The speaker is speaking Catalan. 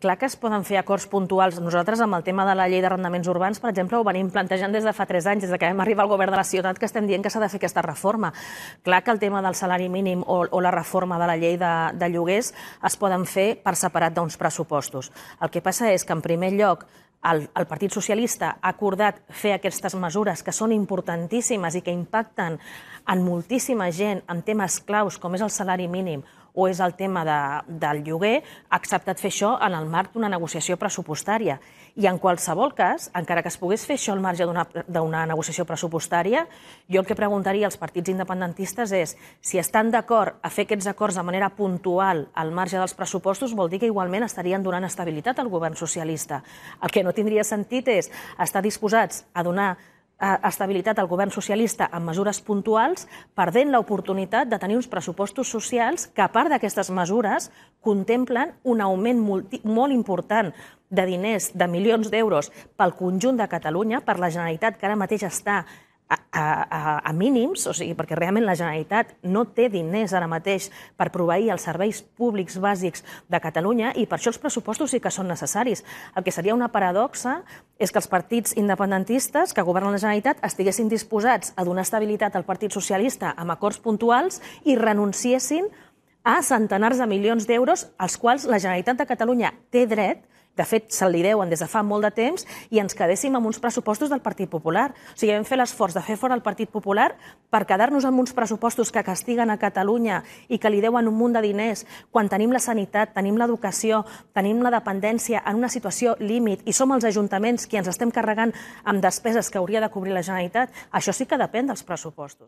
Clar que es poden fer acords puntuals. Nosaltres, amb el tema de la llei d'arrendaments urbans, per exemple, ho venim plantejant des de fa tres anys, des que vam arribar al govern de la ciutat, que estem dient que s'ha de fer aquesta reforma. Clar que el tema del salari mínim o, o la reforma de la llei de, de lloguers es poden fer per separat d'uns pressupostos. El que passa és que, en primer lloc, el, el Partit Socialista ha acordat fer aquestes mesures que són importantíssimes i que impacten en moltíssima gent en temes claus com és el salari mínim o és el tema de, del lloguer, ha acceptat fer això en el marc d'una negociació pressupostària. I en qualsevol cas, encara que es pogués fer això al marge d'una negociació pressupostària, jo el que preguntaria als partits independentistes és si estan d'acord a fer aquests acords de manera puntual al marge dels pressupostos, vol dir que igualment estarien donant estabilitat al govern socialista. El que no tindria sentit és estar disposats a donar estabilitat al govern socialista amb mesures puntuals, perdent l'oportunitat de tenir uns pressupostos socials que, a part d'aquestes mesures, contemplen un augment molt important de diners, de milions d'euros, pel conjunt de Catalunya, per la Generalitat, que ara mateix està a, a, a mínims, o sigui, perquè realment la Generalitat no té diners ara mateix per proveir els serveis públics bàsics de Catalunya i per això els pressupostos sí que són necessaris. El que seria una paradoxa és que els partits independentistes que governen la Generalitat estiguessin disposats a donar estabilitat al Partit Socialista amb acords puntuals i renunciessin a centenars de milions d'euros als quals la Generalitat de Catalunya té dret de fet, se li deuen des de fa molt de temps, i ens quedéssim amb uns pressupostos del Partit Popular. O sigui, vam fer l'esforç de fer fora el Partit Popular per quedar-nos amb uns pressupostos que castiguen a Catalunya i que li deuen un munt de diners, quan tenim la sanitat, tenim l'educació, tenim la dependència en una situació límit i som els ajuntaments qui ens estem carregant amb despeses que hauria de cobrir la Generalitat. Això sí que depèn dels pressupostos.